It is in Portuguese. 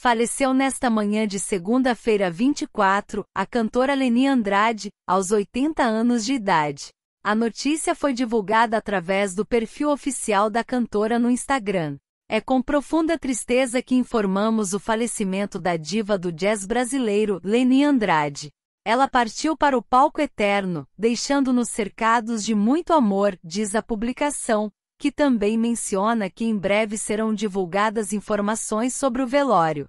Faleceu nesta manhã de segunda-feira 24, a cantora Leni Andrade, aos 80 anos de idade. A notícia foi divulgada através do perfil oficial da cantora no Instagram. É com profunda tristeza que informamos o falecimento da diva do jazz brasileiro, Leni Andrade. Ela partiu para o palco eterno, deixando-nos cercados de muito amor, diz a publicação, que também menciona que em breve serão divulgadas informações sobre o velório.